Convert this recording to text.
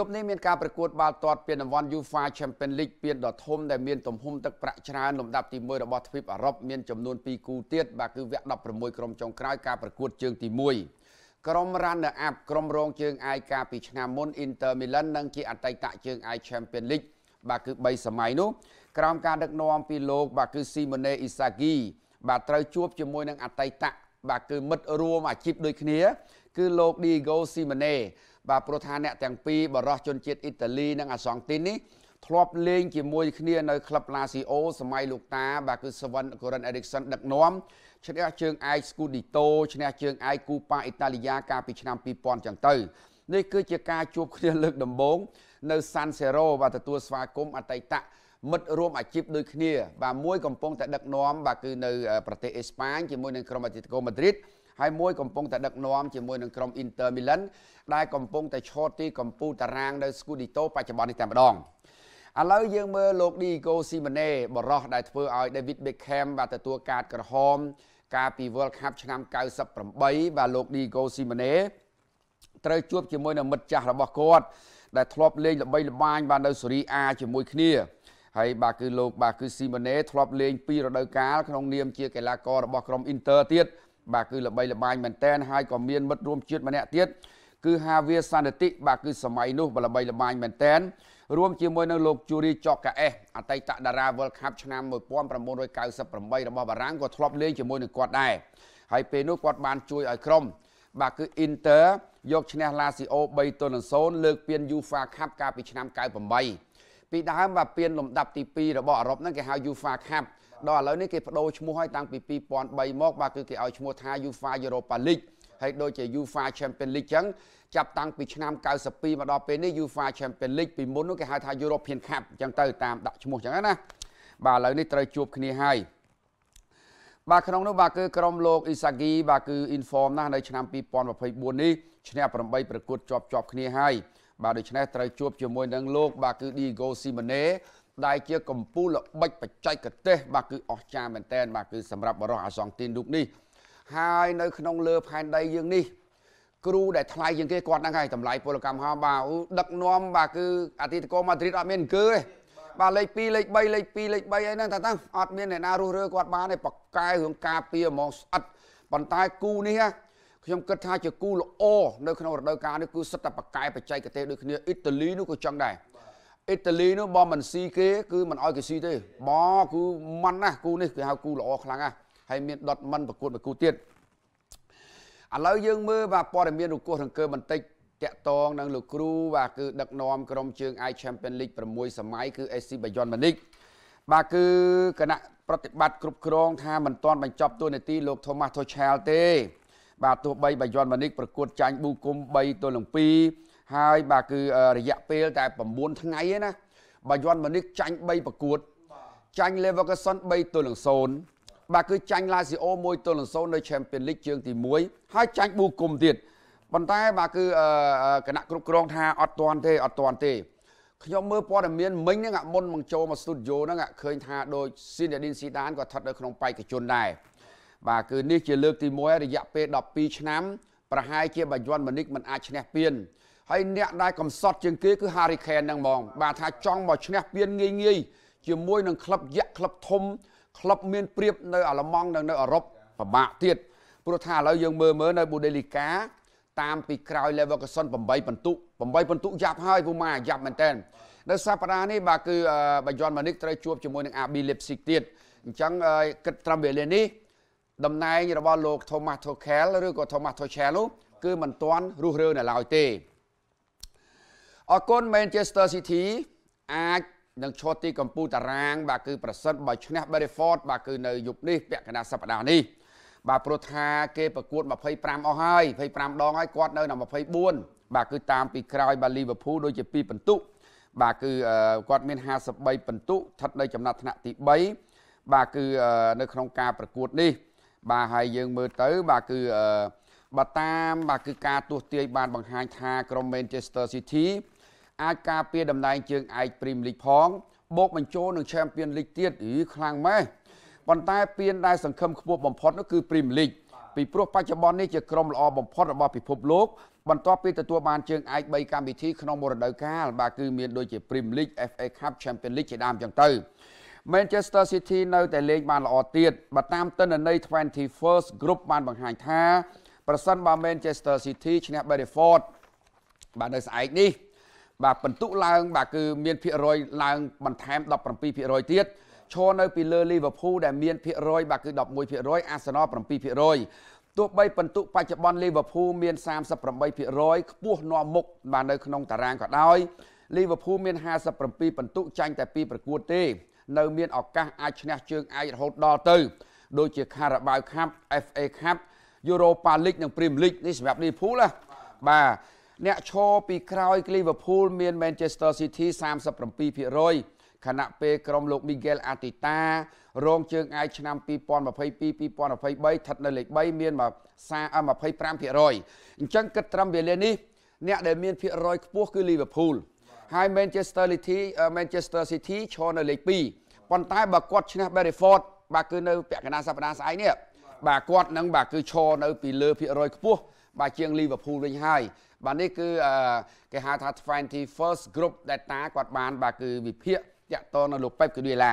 យប់នេះមានការប្រកួតបាល់ទាត់ពានរង្វាន់ UEFA Champions League ពានដ៏ធំដែលមានទំហំទឹកប្រាក់ច្រើនលំដាប់ទី1របស់ទ្វីបអឺរ៉ុបមានចំនួន2គូទៀតបាទគឺវគ្គ16ក្រុមចុងក្រោយការប្រកួតជើងទី1ក្រុម Runner Up ក្រុមរងជើងឯកាពីឆ្នាំមុន Inter Milan និងជាអតីតជើងឯ Champions League បាទគឺ3សម័យនោះក្រោមការដឹកនាំពីលោកបាទគឺ Simone Inzaghi បាទត្រូវជួបជាមួយនឹងអតីតបាទគឺមិត្តរួមអាជីពដូចគ្នា គឺលោក Diego Simeone បាទប្រធានអ្នកទាំងពីរបរិសជនជាតិអ៊ីតាលី និងអាសង់ទីននេះធ្លាប់លេងជាមួយគ្នានៅក្លឹប La Sio សម័យលោកតា បាទគឺ Sven Goran Eriksson ដឹកនាំឈ្នះជើងឯក Scudetto ឈ្នះជើងឯក Coppa Italia កាលពីឆ្នាំ2000ចឹងទៅនេះគឺជាការជួបគ្នាលើក ដំបូងនៅសាន់សេរ៉ូបាទទទួលស្វាគមន៍អតីតមិត្តរួមអាជីពដូចគ្នាបាទមួយកំពុងតែដឹកនាំបាទគឺនៅប្រទេសអេស្ប៉ាញជាមួយនឹងក្រុមអាជីតកូម៉ាឌ្រីតហើយមួយកំពុងតែដឹកនាំជាមួយនឹងក្រុម Inter Milan ដែលកំពុងតែឈរទីកំពូលតារាងនៅ Scudetto បច្ចុប្បន្ននេះតែម្ដងឥឡូវយើងមើលលោក Diego Simeone បរោះដែលធ្វើឲ្យ David Beckham បាទទទួលកាតក្រហម កាលពី World Cup ឆ្នាំ98បាទលោក Diego Simeone ត្រូវជួបជាមួយនឹងមិត្តចាស់របស់គាត់ដែលធ្លាប់លេងល្បីល្បាញបាននៅសេរីអាជាមួយគ្នាហើយបាទគឺលោកបាទគឺស៊ីម៉ាណេធ្លាប់លេង ពីររដូវកាលក្នុងនាមជាកីឡាកររបស់ក្រុម Inter ទៀតបាទគឺល្បីល្បាញមែនតែនហើយក៏មានមិត្តរួមជាតិម្នាក់ទៀតគឺហាវាសន្តិបាទគឺសម័យនោះល្បីល្បាញមែនតែនរួមជាមួយនឹងលោកជូរីចកកាអេសអតីតតារា World Cup ឆ្នាំ1998របស់បារាំងក៏ធ្លាប់លេងជាមួយនឹងគាត់ដែរហើយពេលនោះគាត់បានជួយឲ្យក្រុមបាទគឺ Inter យកឈ្នះ Lazio 3ទល់នឹង0លើកពាន UEFA Cup កាលពីឆ្នាំ98ពីដើមបាទពានលំដាប់ទី2របស់អឺរ៉ុបហ្នឹងគេហៅ UEFA Cup ដល់ឥឡូវនេះគេបដូរឈ្មោះឲ្យតាំងពី2003មក បាទគឺគេឲ្យឈ្មោះថា UEFA Europa League ហើយដូចជា UEFA Champions League ចឹងចាប់តាំងពីឆ្នាំ92មកដល់ពេលនេះ UEFA Champions League ពីមុននោះគេហៅថា European Cup ចឹងទៅតាមដាក់ឈ្មោះចឹងណាបាទឥឡូវនេះត្រូវជួបគ្នាហើយបាទក្នុងនោះបាទគឺក្រុមលោកអ៊ីសាគីបាទគឺ inform ណាស់នៅឆ្នាំ2024នេះឈ្នះ8ប្រកួតជាប់ជាប់គ្នាហើយបាទដូច្នេះត្រូវជួបជាមួយនឹងលោកបាទគឺ Diego Simeone ដែលជាកម្ពូលល្បិចបច្ចេកទេស បាទគឺអស្ចារ្យមែនតើបាទគឺសម្រាប់បរិសអាសង់ទីនរូបនេះហើយនៅក្នុងលើផែនដីយើងនេះគ្រូដែលថ្លៃជាងគេគាត់ហ្នឹងហើយតម្លៃពលកម្មហោបាទដឹកនាំបាទគឺអាទីតកូម៉ាឌ្រីតអត់មានអង្គើទេបាទលេខ2លេខ3លេខ2លេខ3អីហ្នឹងតើតើអត់មានអ្នកណារស់រើគាត់បានទេបកកែរឿងការពារហ្មងស្អិតប៉ុន្តែគូនេះខ្ញុំគិតថាជាគូល្អនៅក្នុងរដូវកាលនេះគឺសិតតែបកកែបច្ចេកទេសដូចគ្នាអ៊ីតាលីនោះក៏ចឹងដែរអ៊ីតាលីនោះបើមិនស៊ីគេ គឺមិនអោយគេស៊ីទេបើគឺមិនណាស់គូនេះគេហៅគូល្អខ្លាំងណាស់ហើយមានដុតមិនប្រកួតមួយគូទៀតឥឡូវយើងមើលបាទព័ត៌មានរង្គោះរង្គើបន្តិចតកតងនឹងលោកគ្រូបាទគឺដឹកនាំក្រុមជើងឯក Champions League 6សម័យគឺ SC Bayern Munich បាទគឺគណៈប្រតិបត្តិគ្រប់គ្រងថាមិនទាន់បញ្ចប់តួនាទីលោក Thomas Tuchel ទេ បាទទោះបី Bayern Munich ប្រកួតចាញ់ប៊ូគុំ3ទល់នឹង2ហើយបាទគឺរយៈពេលតែ9ថ្ងៃឯណា Bayern Munich ចាញ់3ប្រកួតចាញ់ Leverkusen 3ទល់នឹង0បាទគឺចាញ់ Lazio 1ទល់នឹង0នៅ Champions League ជើងទី1ហើយចាញ់ប៊ូគុំទៀតប៉ុន្តែបាទគឺគណៈគ្រប់គ្រងថាអត់ទាន់ទេអត់ទាន់ទេខ្ញុំមើលព័ត៌មានមិញហ្នឹងមុនមកចូលមកស្ទូឌីយោហ្នឹងឃើញ ថាដូចស៊ីនឌីនស៊ីដានក៏ស្ថិតនៅក្នុងបេក្ខជនដែរបាទគឺនេះជាលើកទី1រយៈពេល12ឆ្នាំប្រហែលជាបាយ័នមនិកមិនអាចឈ្នះពានហើយអ្នកដែលកំសត់ជាងគេគឺ Hurricane ហ្នឹងហ្មងបាទថាចង់មកឈ្នះពានងាយងាយជាមួយនឹងក្លឹបយ៉ាក់ក្លឹបធំក្លឹបមានព្រៀបនៅអាល្លឺម៉ង់និងនៅអឺរ៉ុបពិបាកទៀតព្រោះថាឥឡូវយើងមើលមើលនៅប៊ូដេលីកាតាមពីក្រោយ Leverkusen 8ពិន្ទុ8ពិន្ទុយ៉ាប់ហើយពូម៉ាយ៉ាប់មែនតើនៅសប្តាហ៍នេះបាទគឺបាយ័នម៉ានិកត្រូវជួបជាមួយនឹង RB Leipzig ទៀតអញ្ចឹងគិតត្រឹមវេលានេះតំណែងរបស់លោក Thomas Tuchel ឬក៏ Thomas Tuchel នោះគឺមិនទាន់រុះរើនៅឡើយទេអរគុណ Manchester City អាចនឹងឈរទីកំពូលតារាងបាទគឺប្រសិនបើឈ្នះ Brentford បាទគឺនៅយប់នេះពាក់កណ្ដាលសប្តាហ៍នេះបាទព្រោះថាគេប្រកួត25អស់ហើយ25ដងហើយគាត់នៅតែ24បាទគឺតាមពីក្រោយបាទលីវើពូលដូចជា2ពិន្ទុបាទគឺគាត់មាន53ពិន្ទុស្ថិតនៅចំណាត់ថ្នាក់ទី3បាទគឺនៅក្នុងការប្រកួតនេះបាទហើយយើងមើលទៅបាទគឺបាទតាមបាទគឺការទស្សទាយបានបង្ហាញថាក្រុម Manchester City អាចការពារតំណែងជើងឯក Premier League ផងបូកបញ្ចូលនឹង Champions League ទៀតអីខ្លាំងម៉េះប៉ុន្តែពានដែលសង្ឃឹមខ្ពស់បំផុតនោះគឺ Premier League ពីព្រោះបច្ចុប្បន្ននេះជាក្រុមល្អបំផុតរបស់ពិភពលោកបន្ទាប់ពីទទួលបានជើងឯក3កម្មវិធីក្នុងមួយរដូវកាលបាទគឺមានដូចជា Premier League, FA Cup, Champions League ជាដើមចឹងទៅ Manchester City នៅតែលេងបានល្អទៀតបើតាមទិន្នន័យ 21st Group បានបង្ហាញថា ប្រសិនបើ Manchester City ឈ្នះ Brentford បាទនៅស្អែកនេះបាទពិន្ទុឡើងបាទគឺ មានភាគរយឡើងបន្ថែម17%ទៀតឈរនៅពីលើ Liverpool ដែលមាន ភាគរយបាទគឺ11% Arsenal 7%ទោះបីពិន្ទុបច្ចុប្បន្ន Liverpool មាន38%ខ្ពស់នាំមុខបាទនៅក្នុងតារាងក៏ដោយ Liverpool មាន57ពិន្ទុចាញ់តែពីប្រកួតទេ នៅមានឱកាសអាចឈ្នះជើងឯករហូតដល់ទៅ ដូចជា Carabao Cup FA Cup Europa League និង Premier League នេះសម្រាប់ Liverpool ណាបាទអ្នកឈរពីក្រោយ Liverpool មាន Manchester City 37%ខណៈពេលក្រុមលោក Miguel Arteta រងជើងឯកឆ្នាំ2022 2023ស្ថិតនៅលេខ3មាន25%អញ្ចឹងគិតត្រឹមវេលានេះអ្នកដែលមានភាគរយខ្ពស់គឺ Liverpool ហើយ Manchester City Manchester City ឈរនៅលេខ2ប៉ុន្តែបើគាត់ឈ្នះ Brentford បាទគឺនៅពាក់កណ្ដាលសប្ដាហ៍ស្អែកនេះបាទគាត់នឹងបាទគឺឈរនៅ ពីលើ ភាគរយខ្ពស់បាទជាង Liverpool វិញហើយបាទនេះគឺគេហៅថា 21st group data គាត់បានបាទគឺវិភាគតតនៅលោកប៉ែបកឌូឡា